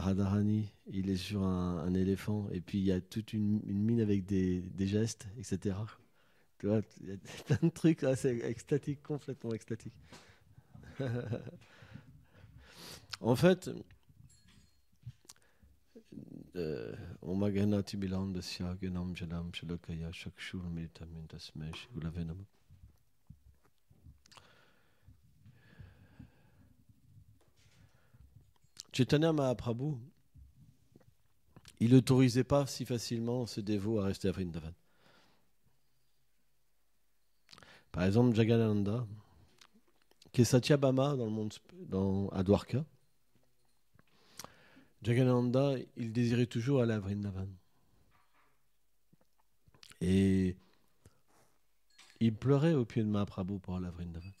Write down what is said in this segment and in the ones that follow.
Radharani, il est sur un, éléphant, et puis il y a toute une, mine avec des, gestes, etc. Tu vois, il y a plein de trucs, hein, c'est extatique, complètement extatique. en fait, euh, à Mahaprabhu, il n'autorisait pas si facilement ses dévots à rester à Vrindavan. Par exemple, Jagananda, qui est dans le monde, dans, à Dwarka, il désirait toujours aller à Vrindavan. Et il pleurait au pied de Mahaprabhu pour aller à Vrindavan.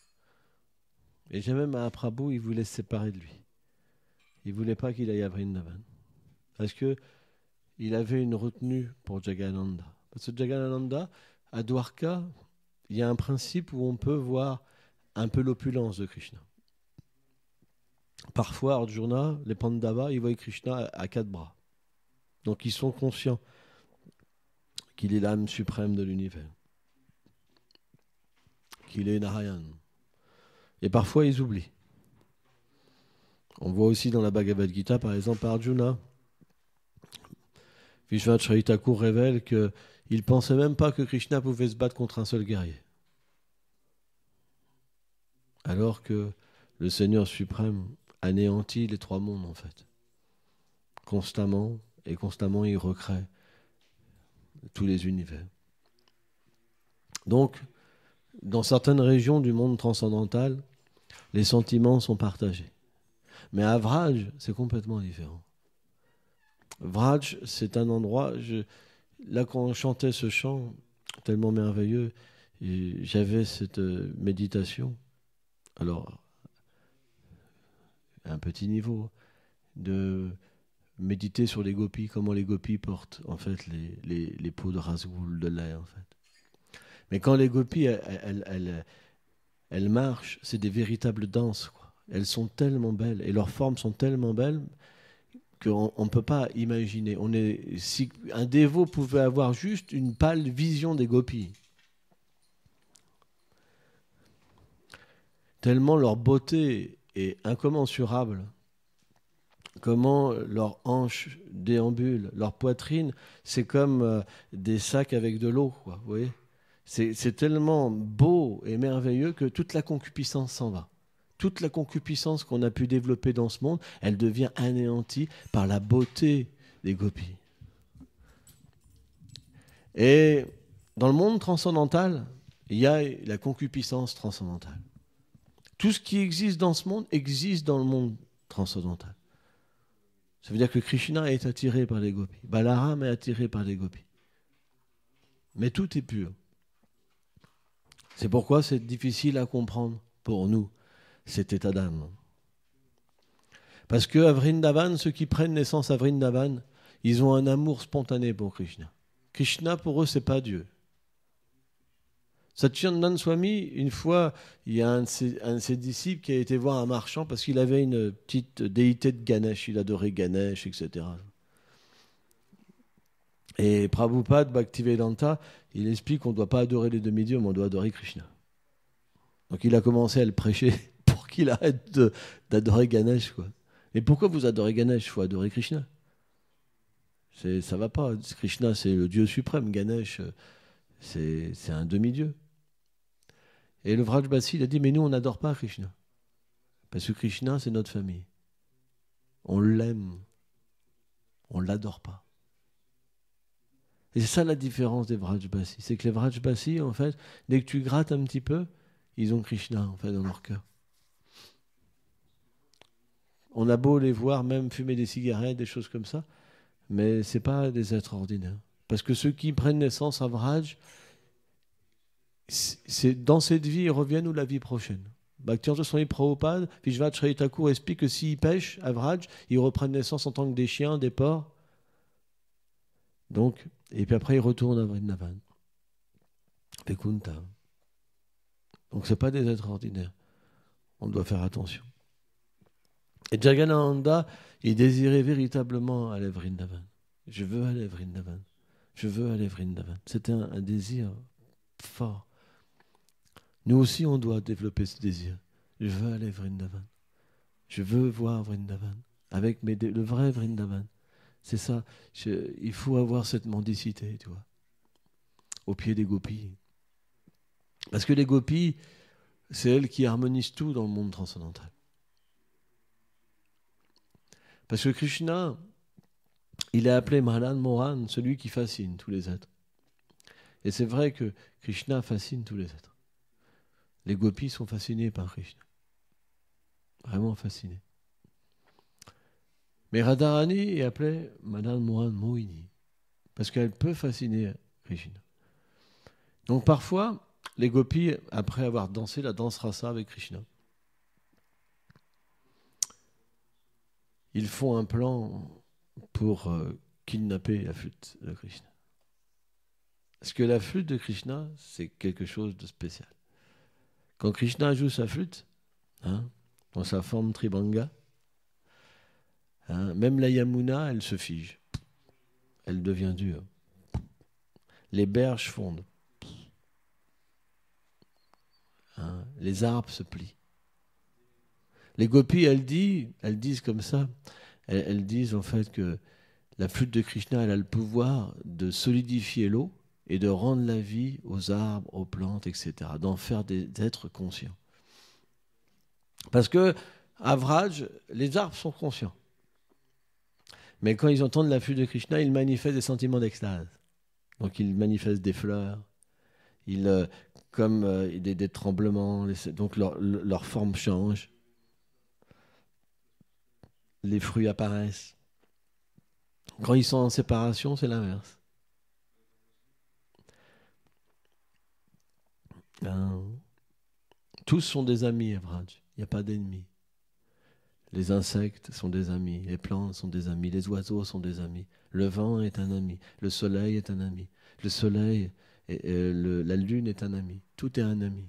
Et jamais Mahaprabhu, il voulait se séparer de lui il ne voulait pas qu'il aille à Vrindavan. Parce que il avait une retenue pour Jagananda. Parce que Jagananda, à Dwarka, il y a un principe où on peut voir un peu l'opulence de Krishna. Parfois, Arjuna, les Pandavas, ils voient Krishna à quatre bras. Donc ils sont conscients qu'il est l'âme suprême de l'univers, qu'il est Narayan. Et parfois ils oublient. On voit aussi dans la Bhagavad Gita, par exemple, Arjuna. Vishvacharitakul révèle qu'il ne pensait même pas que Krishna pouvait se battre contre un seul guerrier. Alors que le Seigneur suprême anéantit les trois mondes, en fait. Constamment, et constamment il recrée tous les univers. Donc, dans certaines régions du monde transcendantal, les sentiments sont partagés. Mais à Vraj, c'est complètement différent. Vraj, c'est un endroit. Je... Là, quand on chantait ce chant, tellement merveilleux, j'avais cette euh, méditation. Alors, à un petit niveau, de méditer sur les gopis, comment les gopis portent en fait les, les, les peaux de rasgoul, de lait en fait. Mais quand les gopis, elles, elles marchent, c'est des véritables danses. Quoi. Elles sont tellement belles et leurs formes sont tellement belles qu'on ne peut pas imaginer. On est, si un dévot pouvait avoir juste une pâle vision des gopis, tellement leur beauté est incommensurable, comment leurs hanches déambulent, leur poitrine, c'est comme euh, des sacs avec de l'eau, vous c'est tellement beau et merveilleux que toute la concupiscence s'en va toute la concupiscence qu'on a pu développer dans ce monde, elle devient anéantie par la beauté des gopis. Et dans le monde transcendantal, il y a la concupiscence transcendantale. Tout ce qui existe dans ce monde existe dans le monde transcendantal. Ça veut dire que Krishna est attiré par les gopis, Balaram est attiré par les gopis. Mais tout est pur. C'est pourquoi c'est difficile à comprendre pour nous. C'était Adam. Parce que à ceux qui prennent naissance à Vrindavan, ils ont un amour spontané pour Krishna. Krishna, pour eux, n'est pas Dieu. Satyandan Swami, une fois, il y a un de, ses, disciples qui a été voir un marchand parce qu'il avait une petite déité de Ganesh, il adorait Ganesh, etc. Et Prabhupada Bhaktivedanta, il explique qu'on ne doit pas adorer les demi-dieux, mais on doit adorer Krishna. Donc il a commencé à le prêcher pour qu'il arrête d'adorer Ganesh. Quoi. Et pourquoi vous adorez Ganesh Il faut adorer Krishna. Ça va pas. Krishna, c'est le Dieu suprême. Ganesh, c'est un demi-dieu. Et le Vrajbasi, il a dit Mais nous, on n'adore pas Krishna. Parce que Krishna, c'est notre famille. On l'aime. On ne l'adore pas. Et c'est ça la différence des Vrajbasi. C'est que les Vrajbasi, en fait, dès que tu grattes un petit peu, ils ont Krishna, en dans leur cœur. On a beau les voir même fumer des cigarettes, des choses comme ça, mais c'est pas des êtres ordinaires. Parce que ceux qui prennent naissance à Vraj, c'est dans cette vie, ils reviennent ou la vie prochaine. Bhaktivinoda Swami Prabhupada, Thakur explique que s'ils pêchent à Vraj, ils reprennent naissance en tant que des chiens, des porcs. Donc, et puis après, ils retournent à Vrindavan. Donc, ce pas des êtres ordinaires. On doit faire attention. Et Jagannanda, il désirait véritablement aller Vrindavan. Je veux aller Vrindavan. Je veux aller Vrindavan. C'était un, désir fort. Nous aussi, on doit développer ce désir. Je veux aller Vrindavan. Je veux voir Vrindavan. Avec le vrai Vrindavan. C'est ça. il faut avoir cette mendicité, tu vois. Au pied des gopis. Parce que les gopis, c'est elles qui harmonisent tout dans le monde transcendantal. Parce que Krishna, il est appelé Mahalan Mohan, celui qui fascine tous les êtres. Et c'est vrai que Krishna fascine tous les êtres. Les gopis sont fascinés par Krishna. Vraiment fascinés. Mais Radharani est appelée Mahalan Mohan Mohini. Parce qu'elle peut fasciner Krishna. Donc parfois, les gopis, après avoir dansé la danse rasa avec Krishna, ils font un plan pour euh, kidnapper la flûte de Krishna. Parce que la flûte de Krishna, c'est quelque chose de spécial. Quand Krishna joue sa flûte, hein, dans sa forme tribanga, hein, même la Yamuna, elle se fige. Elle devient dure. Les berges fondent. Hein, les arbres se plient. Les gopis, elles disent, elles disent comme ça, elles, disent en fait que la flûte de Krishna, elle a le pouvoir de solidifier l'eau et de rendre la vie aux arbres, aux plantes, etc., d'en faire des êtres conscients. Parce que, à Vraj, les arbres sont conscients. Mais quand ils entendent la flûte de Krishna, ils manifestent des sentiments d'extase. Donc ils manifestent des fleurs, ils, euh, comme euh, des, tremblements, donc leur, forme change les fruits apparaissent. Quand ils sont en séparation, c'est l'inverse. Ben, tous sont des amis, Evraj. Il n'y a pas d'ennemis. Les insectes sont des amis, les plantes sont des amis, les oiseaux sont des amis, le vent est un ami, le soleil est un ami, le soleil et, la lune est un ami, tout est un ami.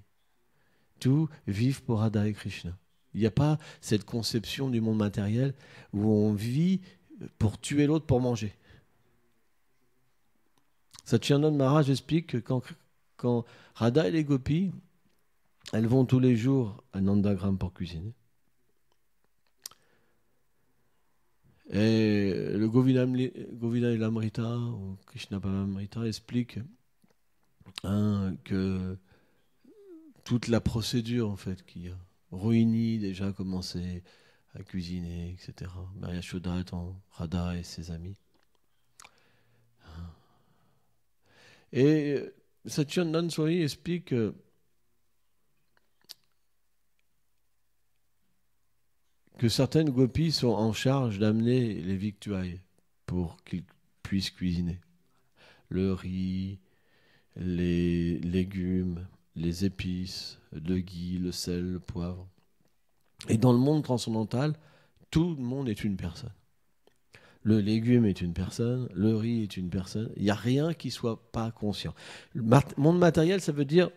Tout vivent pour Radha et Krishna. Il n'y a pas cette conception du monde matériel où on vit pour tuer l'autre pour manger. Satyananda Maharaj explique que quand, quand Radha et les gopis, elles vont tous les jours à Nandagram pour cuisiner. Et le Govinda Lamrita, ou Krishna Palamrita, explique hein, que toute la procédure en fait qu'il y a Ruini, déjà commencé à cuisiner, etc. Maria Shoda étant Rada et ses amis. Ah. Et euh, Satyanand Swami explique euh, que certaines gopis sont en charge d'amener les victuailles pour qu'ils puissent cuisiner. Le riz, les légumes, les épices, le gui, le sel, le poivre. Et dans le monde transcendantal, tout le monde est une personne. Le légume est une personne, le riz est une personne. Il n'y a rien qui soit pas conscient. Le monde matériel, ça veut dire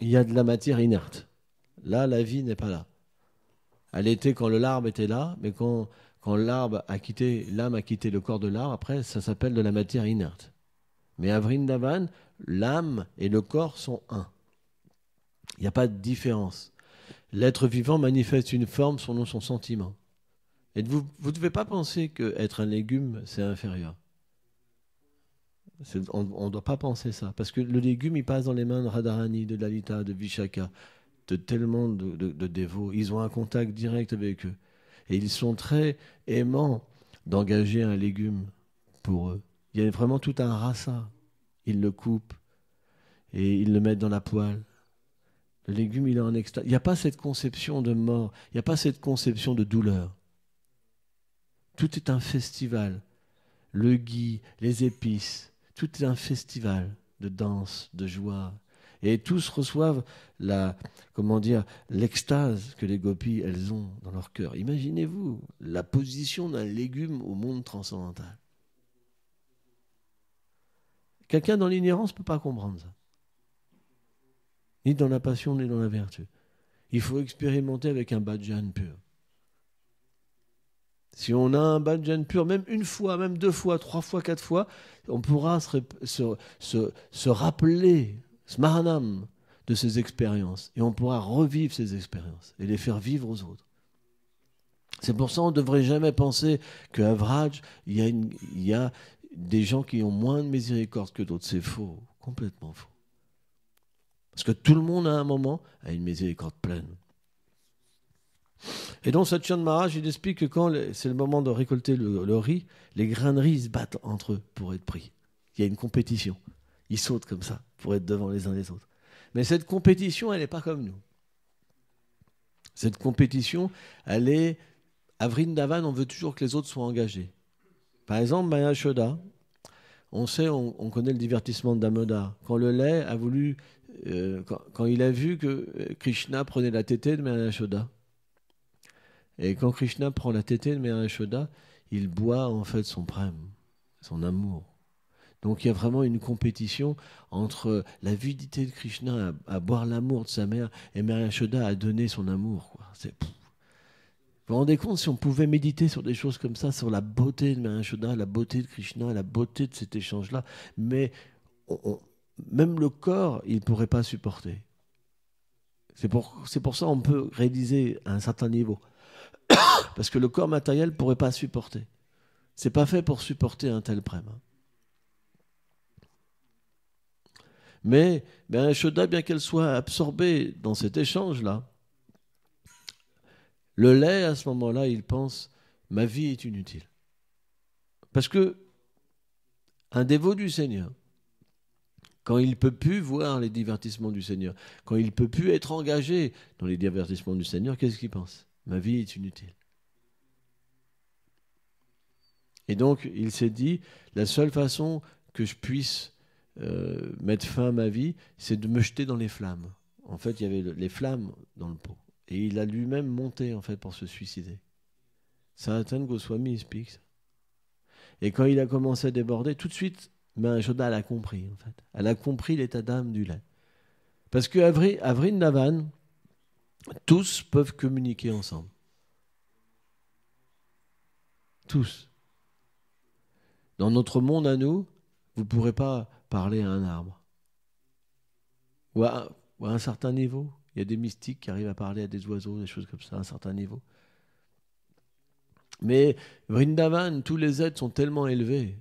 il y a de la matière inerte. Là, la vie n'est pas là. Elle était quand le larbe était là, mais quand, quand l'arbre a quitté, l'âme a quitté le corps de l'arbre, après, ça s'appelle de la matière inerte. Mais à Vrindavan, l'âme et le corps sont un. Il n'y a pas de différence. L'être vivant manifeste une forme, selon son sentiment. Et vous ne devez pas penser qu'être un légume, c'est inférieur. On ne doit pas penser ça. Parce que le légume, il passe dans les mains de Radharani, de Lalita, de Vishaka, de tellement de, dévots. Ils ont un contact direct avec eux. Et ils sont très aimants d'engager un légume pour eux. Il y a vraiment tout un Rasa. Ils le coupent et ils le mettent dans la poêle le légume, il est en extase. Il n'y a pas cette conception de mort, il n'y a pas cette conception de douleur. Tout est un festival. Le gui, les épices, tout est un festival de danse, de joie. Et tous reçoivent la, comment dire, l'extase que les gopis, elles ont dans leur cœur. Imaginez-vous la position d'un légume au monde transcendantal. Quelqu'un dans l'ignorance ne peut pas comprendre ça ni dans la passion, ni dans la vertu. Il faut expérimenter avec un bhajan pur. Si on a un bhajan pur, même une fois, même deux fois, trois fois, quatre fois, on pourra se, rappeler, se, mahanam, rappeler, de ces expériences. Et on pourra revivre ces expériences et les faire vivre aux autres. C'est pour ça qu'on ne devrait jamais penser qu'à Vraj, il il y a des gens qui ont moins de miséricorde que d'autres. C'est faux, complètement faux. Parce que tout le monde, à un moment, a une miséricorde pleine. Et donc, de Maharaj, il explique que quand c'est le moment de récolter le, riz, les grains de riz se battent entre eux pour être pris. Il y a une compétition. Ils sautent comme ça pour être devant les uns les autres. Mais cette compétition, elle n'est pas comme nous. Cette compétition, elle est. À Vrindavan, on veut toujours que les autres soient engagés. Par exemple, Maya Shoda, on sait, on, on connaît le divertissement de Damoda. Quand le lait a voulu euh, quand, il a vu que euh, Krishna prenait la tétée de Maharashoda. Et quand Krishna prend la tétée de Maharashoda, il boit en fait son prême, son amour. Donc il y a vraiment une compétition entre la vidité de Krishna à, boire l'amour de sa mère et Maharashoda à donner son amour. Quoi. C'est, Vous vous rendez compte si on pouvait méditer sur des choses comme ça, sur la beauté de Maharashoda, la beauté de Krishna, la beauté de cet échange-là, mais on, même le corps, il ne pourrait pas supporter. C'est pour, c'est pour ça qu'on peut réaliser à un certain niveau. Parce que le corps matériel ne pourrait pas supporter. C'est pas fait pour supporter un tel prême. Hein. Mais bien Shoda, bien qu'elle soit absorbée dans cet échange-là, le lait, à ce moment-là, il pense ma vie est inutile. Parce que un dévot du Seigneur, quand il peut plus voir les divertissements du Seigneur, quand il peut plus être engagé dans les divertissements du Seigneur, qu'est-ce qu'il pense Ma vie est inutile. Et donc, il s'est dit, la seule façon que je puisse euh, mettre fin à ma vie, c'est de me jeter dans les flammes. En fait, il y avait les flammes dans le pot. Et il a lui-même monté, en fait, pour se suicider. Saint Goswami explique ça. Et quand il a commencé à déborder, tout de suite, mais Joda elle a compris, en fait. Elle a compris l'état d'âme du lait. Parce que Vrindavan, tous peuvent communiquer ensemble. Tous. Dans notre monde à nous, vous ne pourrez pas parler à un arbre. Ou à, ou à un certain niveau. Il y a des mystiques qui arrivent à parler à des oiseaux, des choses comme ça, à un certain niveau. Mais Vrindavan, tous les êtres sont tellement élevés,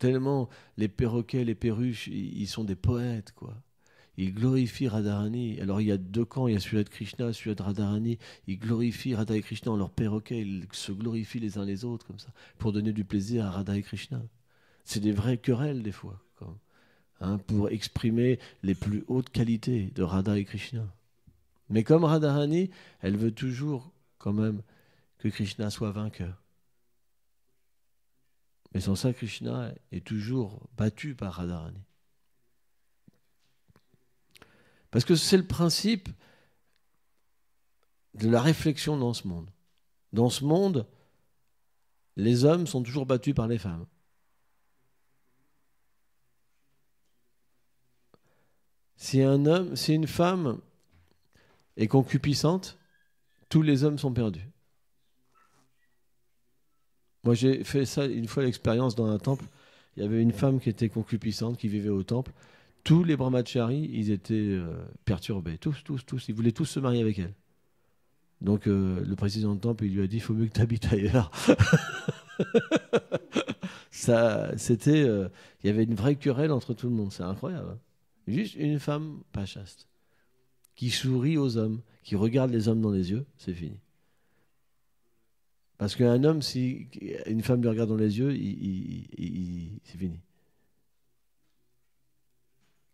Tellement les perroquets, les perruches, ils sont des poètes, quoi. Ils glorifient Radharani. Alors il y a deux camps, il y a celui de Krishna, celui de Radharani. Ils glorifient Radha et Krishna en leur perroquet, ils se glorifient les uns les autres, comme ça, pour donner du plaisir à Radha et Krishna. C'est des vraies querelles, des fois, hein, pour exprimer les plus hautes qualités de Radha et Krishna. Mais comme Radharani, elle veut toujours, quand même, que Krishna soit vainqueur. Mais son ça, Krishna est toujours battu par Radharani. Parce que c'est le principe de la réflexion dans ce monde. Dans ce monde, les hommes sont toujours battus par les femmes. Si un homme, si une femme est concupiscente, tous les hommes sont perdus. Moi, j'ai fait ça une fois l'expérience dans un temple. Il y avait une femme qui était concupiscente, qui vivait au temple. Tous les brahmacharis, ils étaient euh, perturbés. Tous, tous, tous. Ils voulaient tous se marier avec elle. Donc, euh, le président de temple, il lui a dit il faut mieux que tu habites ailleurs. ça, euh, il y avait une vraie querelle entre tout le monde. C'est incroyable. Hein. Juste une femme pas chaste, qui sourit aux hommes, qui regarde les hommes dans les yeux, c'est fini. Parce qu'un homme, si une femme lui regarde dans les yeux, c'est fini.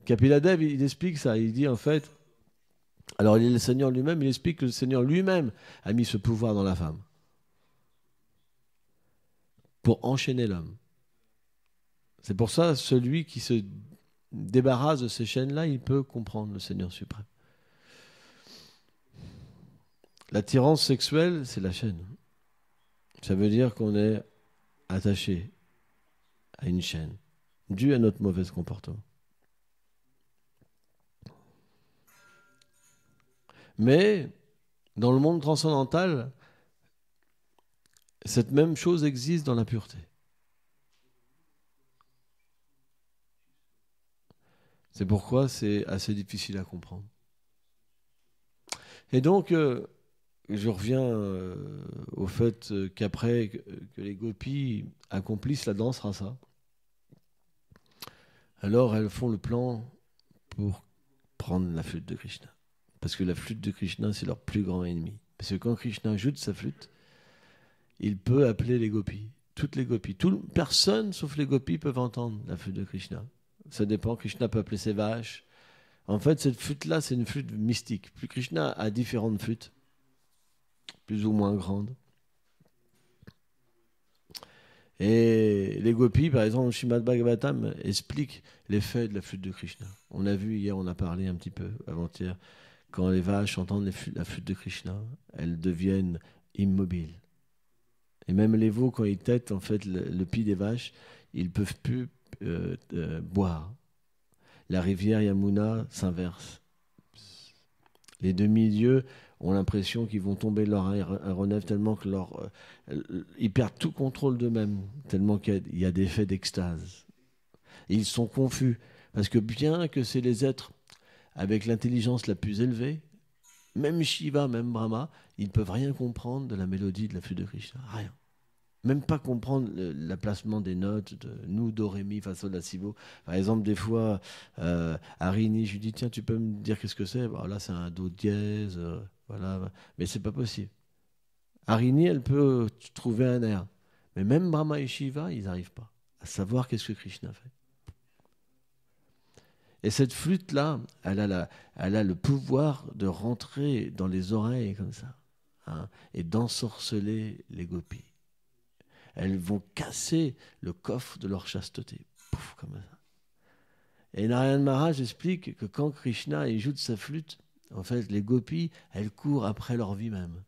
Kapiladev, il explique ça. Il dit en fait, alors il est le Seigneur lui-même, il explique que le Seigneur lui-même a mis ce pouvoir dans la femme pour enchaîner l'homme. C'est pour ça, celui qui se débarrasse de ces chaînes-là, il peut comprendre le Seigneur suprême. L'attirance sexuelle, c'est la chaîne. Ça veut dire qu'on est attaché à une chaîne, due à notre mauvais comportement. Mais dans le monde transcendantal, cette même chose existe dans la pureté. C'est pourquoi c'est assez difficile à comprendre. Et donc, euh, je reviens euh, au fait qu'après, que, les gopis accomplissent la danse rasa. Alors elles font le plan pour prendre la flûte de Krishna. Parce que la flûte de Krishna, c'est leur plus grand ennemi. Parce que quand Krishna joue de sa flûte, il peut appeler les gopis. Toutes les gopis. Tout, personne sauf les gopis peuvent entendre la flûte de Krishna. Ça dépend. Krishna peut appeler ses vaches. En fait, cette flûte-là, c'est une flûte mystique. Plus Krishna a différentes flûtes plus ou moins grande. Et les gopis, par exemple, Shimad Bhagavatam explique l'effet de la flûte de Krishna. On a vu hier, on a parlé un petit peu avant-hier, quand les vaches entendent la flûte de Krishna, elles deviennent immobiles. Et même les veaux, quand ils têtent, en fait, le, pied des vaches, ils peuvent plus euh, euh, boire. La rivière Yamuna s'inverse. Les demi-dieux ont l'impression qu'ils vont tomber de leur aéronef tellement que leur, euh, ils perdent tout contrôle d'eux-mêmes, tellement qu'il y, a des faits d'extase. Ils sont confus, parce que bien que c'est les êtres avec l'intelligence la plus élevée, même Shiva, même Brahma, ils ne peuvent rien comprendre de la mélodie de la flûte de Krishna, rien. Même pas comprendre l'emplacement des notes de nous, do, ré, mi, fa, sol, la, si, Par exemple, des fois, euh, Harini, je lui dis, tiens, tu peux me dire qu'est-ce que c'est bah, Là, c'est un do dièse. Euh, voilà. Mais c'est pas possible. Harini, elle peut trouver un air. Mais même Brahma et Shiva, ils n'arrivent pas à savoir qu'est-ce que Krishna fait. Et cette flûte-là, elle, a elle a le pouvoir de rentrer dans les oreilles comme ça hein, et d'ensorceler les gopis. Elles vont casser le coffre de leur chasteté. Pouf, comme ça. Et Narayan Maharaj explique que quand Krishna joue de sa flûte, en fait, les gopis, elles courent après leur vie même.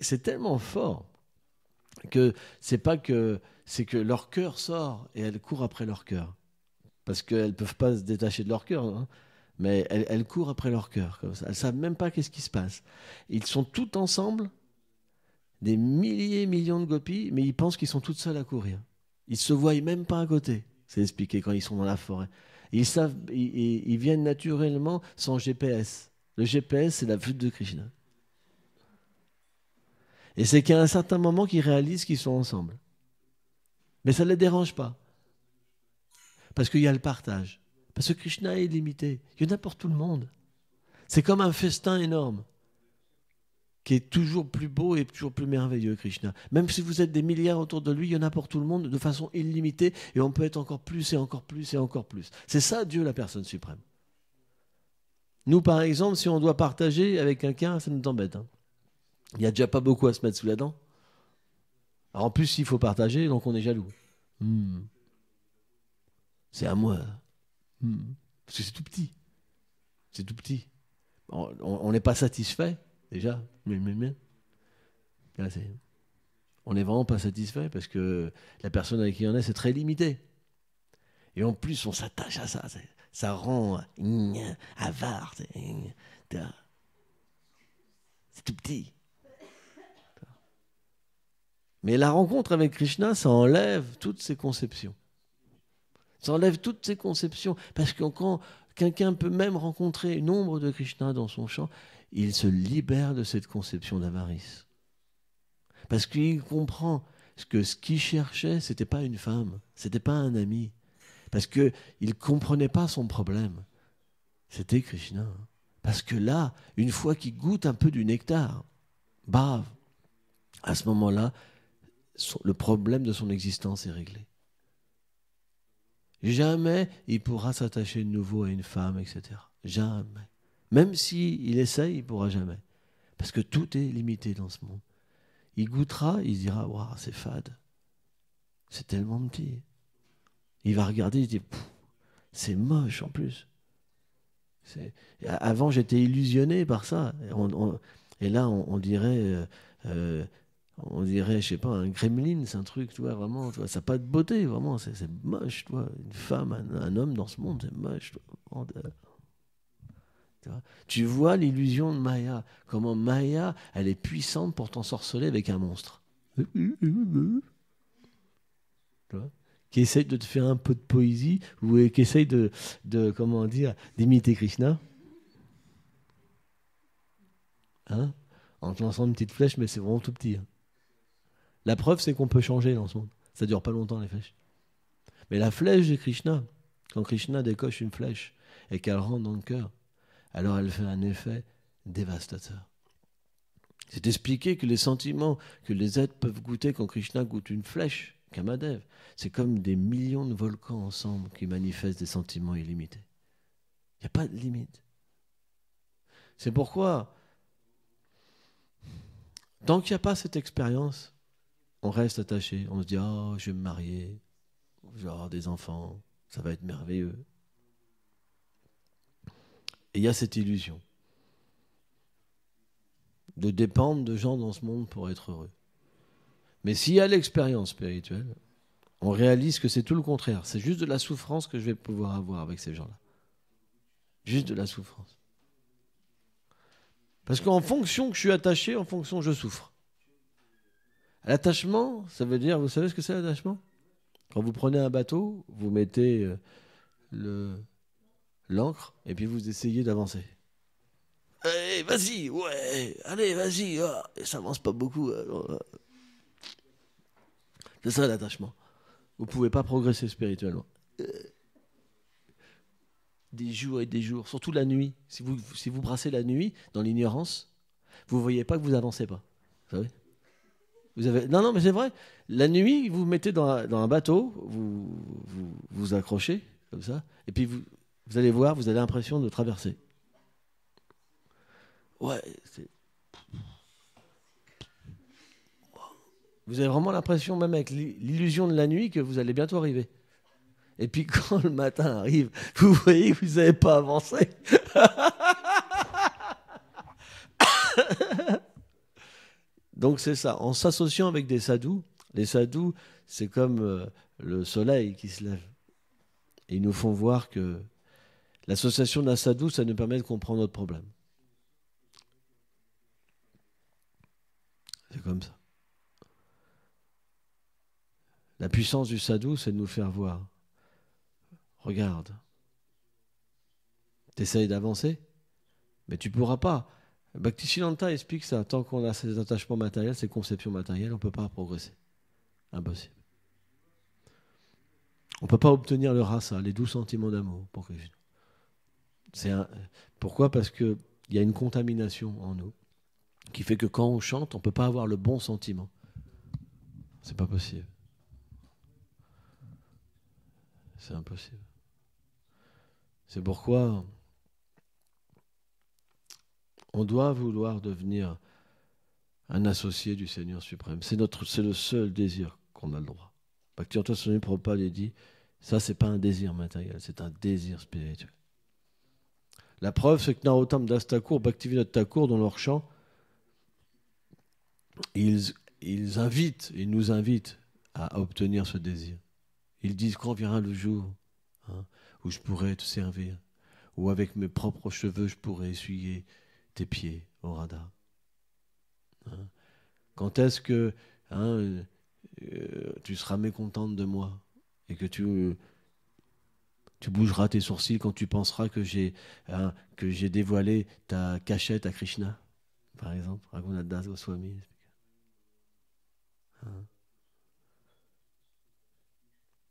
C'est tellement fort que c'est pas que c'est que leur cœur sort et elles courent après leur cœur parce qu'elles peuvent pas se détacher de leur cœur. Hein. mais elles, courent après leur cœur comme ne Elles savent même pas qu'est-ce qui se passe. Ils sont tous ensemble, des milliers et millions de gopis, mais ils pensent qu'ils sont toutes seuls à courir. Ils se voient même pas à côté. C'est expliqué quand ils sont dans la forêt. Ils, savent, ils, viennent naturellement sans GPS. Le GPS, c'est la vue de Krishna. Et c'est qu'à un certain moment qu'ils réalisent qu'ils sont ensemble. Mais ça ne les dérange pas. Parce qu'il y a le partage. Parce que Krishna est limité. Il y a pour tout le monde. C'est comme un festin énorme qui est toujours plus beau et toujours plus merveilleux, Krishna. Même si vous êtes des milliards autour de lui, il y en a pour tout le monde de façon illimitée et on peut être encore plus et encore plus et encore plus. C'est ça Dieu, la personne suprême. Nous, par exemple, si on doit partager avec quelqu'un, ça nous embête. Hein. Il n'y a déjà pas beaucoup à se mettre sous la dent. en plus, il faut partager, donc on est jaloux. Hmm. C'est à moi. Hmm. Parce que c'est tout petit. C'est tout petit. On n'est pas satisfait déjà, On n'est vraiment pas satisfait parce que la personne avec qui on est, c'est très limité. Et en plus, on s'attache à ça. Ça rend avare. C'est tout petit. Mais la rencontre avec Krishna, ça enlève toutes ces conceptions. Ça enlève toutes ces conceptions. Parce que quand quelqu'un peut même rencontrer une ombre de Krishna dans son champ, il se libère de cette conception d'avarice. Parce qu'il comprend que ce qu'il cherchait, n'était pas une femme, c'était pas un ami. Parce qu'il ne comprenait pas son problème. C'était Krishna. Hein. Parce que là, une fois qu'il goûte un peu du nectar, bave, à ce moment-là, le problème de son existence est réglé. Jamais il pourra s'attacher de nouveau à une femme, etc. Jamais. Même s'il il essaye, il ne pourra jamais. Parce que tout est limité dans ce monde. Il goûtera, il dira Waouh, c'est fade. C'est tellement petit. Il va regarder, il dit C'est moche en plus. Avant, j'étais illusionné par ça. Et là, on, dirait. Euh, euh, on dirait, je sais pas, un gremlin, c'est un truc, tu vois, vraiment, tu vois, ça n'a pas de beauté, vraiment, c'est moche, tu vois. Une femme, un, un, homme dans ce monde, c'est moche, tu vois. Tu vois l'illusion de Maya, comment Maya, elle est puissante pour t'ensorceler avec un monstre. Qui essaye de te faire un peu de poésie, ou qui essaye de, de comment dire, d'imiter Krishna. Hein en te lançant une petite flèche, mais c'est vraiment tout petit. Hein. La preuve, c'est qu'on peut changer dans ce monde. Ça dure pas longtemps, les flèches. Mais la flèche de Krishna, quand Krishna décoche une flèche et qu'elle rentre dans le cœur, alors elle fait un effet dévastateur. C'est expliquer que les sentiments que les êtres peuvent goûter quand Krishna goûte une flèche, Kamadev, c'est comme des millions de volcans ensemble qui manifestent des sentiments illimités. Il n'y a pas de limite. C'est pourquoi, tant qu'il n'y a pas cette expérience, on reste attaché. On se dit, oh, je vais me marier, je des enfants, ça va être merveilleux. Et il y a cette illusion de dépendre de gens dans ce monde pour être heureux. Mais s'il y a l'expérience spirituelle, on réalise que c'est tout le contraire. C'est juste de la souffrance que je vais pouvoir avoir avec ces gens-là. Juste de la souffrance. Parce qu'en fonction que je suis attaché, en fonction je souffre. L'attachement, ça veut dire, vous savez ce que c'est l'attachement Quand vous prenez un bateau, vous mettez euh, le, l'encre, et puis vous essayez d'avancer. Allez, eh, vas-y, ouais, allez, vas-y, ah, ça avance pas beaucoup. Alors... Ah. C'est ça l'attachement. Vous pouvez pas progresser spirituellement. Euh, des jours et des jours, surtout la nuit. Si vous, si vous brassez la nuit dans l'ignorance, vous voyez pas que vous avancez pas. Vous savez vous avez... Non, non, mais c'est vrai. La nuit, vous vous mettez dans, un, dans un bateau, vous, vous vous accrochez comme ça, et puis vous, vous allez voir, vous avez l'impression de traverser. Ouais, c'est. Vous avez vraiment l'impression, même avec l'illusion de la nuit, que vous allez bientôt arriver. Et puis quand le matin arrive, vous voyez que vous n'avez pas avancé. Donc c'est ça, en s'associant avec des sadhus, les sadhus, c'est comme euh, le soleil qui se lève. Ils nous font voir que L'association d'un sadhu, ça nous permet de comprendre notre problème. C'est comme ça. La puissance du sadhu, c'est de nous faire voir. Regarde. Tu T'essayes d'avancer, mais tu ne pourras pas. Bhakti Shilanta explique ça. Tant qu'on a ces attachements matériels, ces conceptions matérielles, on ne peut pas progresser. Impossible. On ne peut pas obtenir le rasa, les doux sentiments d'amour pour Krishna. C'est Pourquoi Parce qu'il y a une contamination en nous qui fait que quand on chante, on ne peut pas avoir le bon sentiment. C'est pas possible. C'est impossible. C'est pourquoi on doit vouloir devenir un associé du Seigneur suprême. C'est notre, c'est le seul désir qu'on a le droit. Bhakti Antoine Prabhupada dit, ça c'est pas un désir matériel, c'est un désir spirituel. La preuve, c'est que Narotam d'Astakour, Bhaktivinoda Thakur, dans leur chant, ils, invitent, ils nous invitent à obtenir ce désir. Ils disent quand viendra le jour hein, où je pourrai te servir, où avec mes propres cheveux je pourrai essuyer tes pieds, au radar. Hein. Quand est-ce que hein, euh, tu seras mécontente de moi et que tu tu bougeras tes sourcils quand tu penseras que j'ai hein, que j'ai dévoilé ta cachette à Krishna, par exemple, Raghunath Goswami. Hein.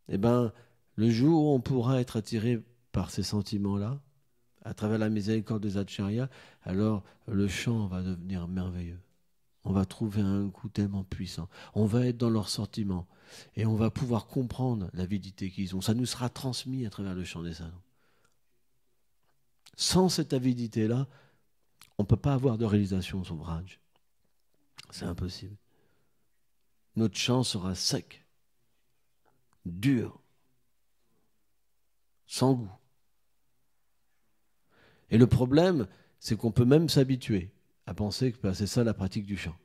Eh bien, le jour où on pourra être attiré par ces sentiments-là, à travers la miséricorde des acharyas, alors le chant va devenir merveilleux on va trouver un goût tellement puissant. On va être dans leurs sentiments et on va pouvoir comprendre l'avidité qu'ils ont. Ça nous sera transmis à travers le chant des salons. Sans cette avidité-là, on ne peut pas avoir de réalisation sur sombrage. C'est impossible. Notre chant sera sec, dur, sans goût. Et le problème, c'est qu'on peut même s'habituer penser que ben, c'est ça la pratique du chant.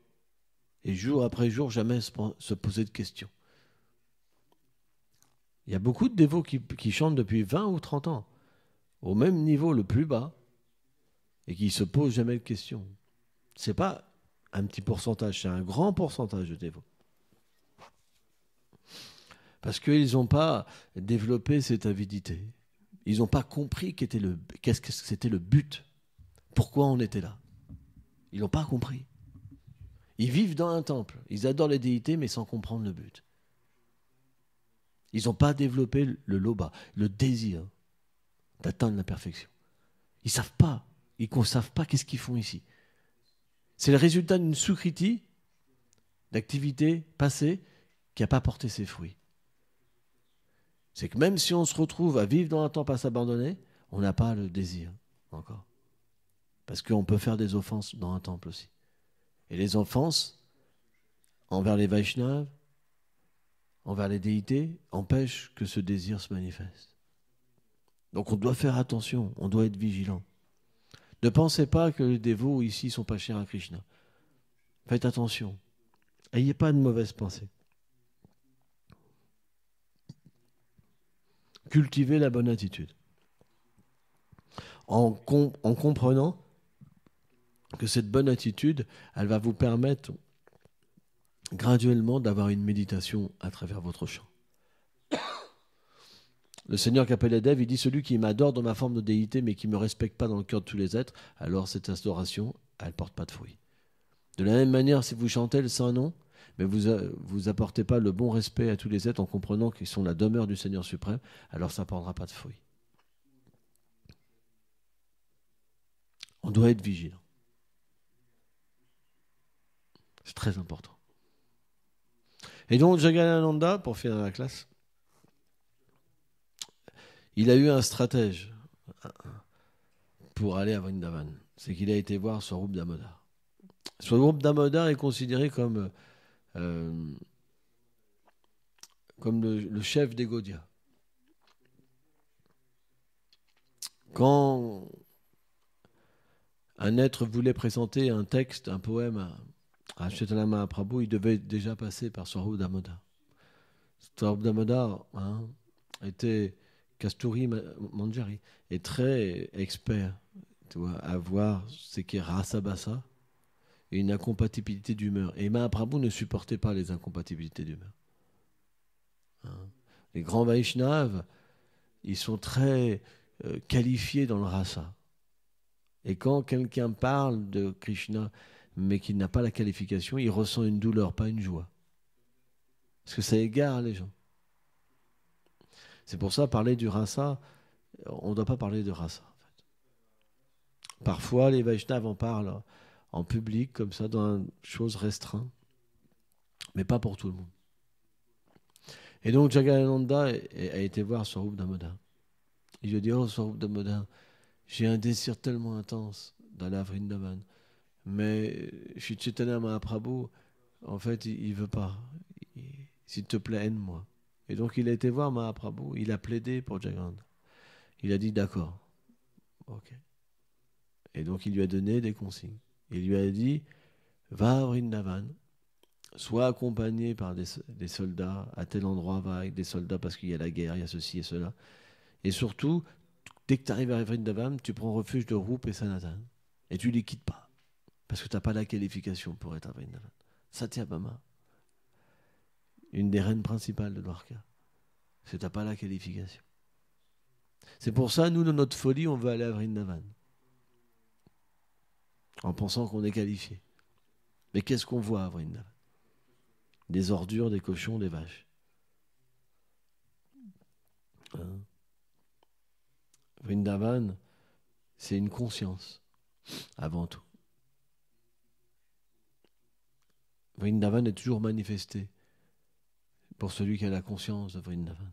Et jour après jour, jamais se poser de questions. Il y a beaucoup de dévots qui, chantent depuis 20 ou 30 ans, au même niveau, le plus bas, et qui ne se posent jamais de questions. C'est pas un petit pourcentage, c'est un grand pourcentage de dévots. Parce qu'ils n'ont pas développé cette avidité. Ils n'ont pas compris qu'est-ce que c'était le but. Pourquoi on était là ils n'ont pas compris. Ils vivent dans un temple. Ils adorent les déités, mais sans comprendre le but. Ils n'ont pas développé le loba, le désir d'atteindre la perfection. Ils ne savent pas. Ils ne savent pas qu'est-ce qu'ils font ici. C'est le résultat d'une sukriti, d'activité passée, qui n'a pas porté ses fruits. C'est que même si on se retrouve à vivre dans un temple à s'abandonner, on n'a pas le désir encore. Parce qu'on peut faire des offenses dans un temple aussi. Et les offenses envers les Vaishnavas, envers les déités, empêchent que ce désir se manifeste. Donc on doit faire attention, on doit être vigilant. Ne pensez pas que les dévots ici sont pas chers à Krishna. Faites attention. Ayez pas de mauvaises pensées. Cultivez la bonne attitude. en comprenant que cette bonne attitude, elle va vous permettre graduellement d'avoir une méditation à travers votre chant. Le Seigneur qu'appelle Ève, il dit Celui qui m'adore dans ma forme de déité, mais qui ne me respecte pas dans le cœur de tous les êtres, alors cette instauration, elle ne porte pas de fruit. De la même manière, si vous chantez le Saint-Nom, mais vous, euh, vous apportez pas le bon respect à tous les êtres en comprenant qu'ils sont la demeure du Seigneur suprême, alors ça ne prendra pas de fruit. On doit être vigilant. C'est très important. Et donc Jagannanda, pour finir la classe, il a eu un stratège pour aller à Vrindavan. C'est qu'il a été voir groupe Damodar. groupe Damodar est considéré comme, euh, comme le, chef des Gaudias. Quand un être voulait présenter un texte, un poème à, à Mahaprabhu, il devait déjà passer par Swarup Damoda. Swarup Damoda hein, était, Kasturi Manjari, et très expert tu vois, à voir ce qu'est est et une incompatibilité d'humeur. Et Mahaprabhu ne supportait pas les incompatibilités d'humeur. Hein. Les grands Vaishnavas, ils sont très euh, qualifiés dans le rasa. Et quand quelqu'un parle de Krishna, mais qu'il n'a pas la qualification, il ressent une douleur, pas une joie. Parce que ça égare les gens. C'est pour ça, parler du rasa, on ne doit pas parler de rasa. Parfois, les Vaishnav en parlent en public, comme ça, dans une chose restreinte, mais pas pour tout le monde. Et donc, Jagalananda a été voir Swarup Damoda. Il lui a dit Oh, Swarup j'ai un désir tellement intense d'aller à Vrindavan. Mais Shri Mahaprabhu, en fait, il ne veut pas. S'il te plaît, aide-moi. Et donc, il a été voir Mahaprabhu. Il a plaidé pour Jagannath. Il a dit d'accord. Ok. Et donc, il lui a donné des consignes. Il lui a dit va à Vrindavan, sois accompagné par des, soldats, à tel endroit, va avec des soldats parce qu'il y a la guerre, il y a ceci et cela. Et surtout, dès que tu arrives à Vrindavan, tu prends refuge de Rup et Sanatan. Et tu les quittes pas. Parce que tu n'as pas la qualification pour être à Vrindavan. Bama. une des reines principales de Dwarka, c'est que tu n'as pas la qualification. C'est pour ça, nous, dans notre folie, on veut aller à Vrindavan. En pensant qu'on est qualifié. Mais qu'est-ce qu'on voit à Vrindavan Des ordures, des cochons, des vaches. Hein Vrindavan, c'est une conscience, avant tout. Vrindavan est toujours manifesté pour celui qui a la conscience de Vrindavan.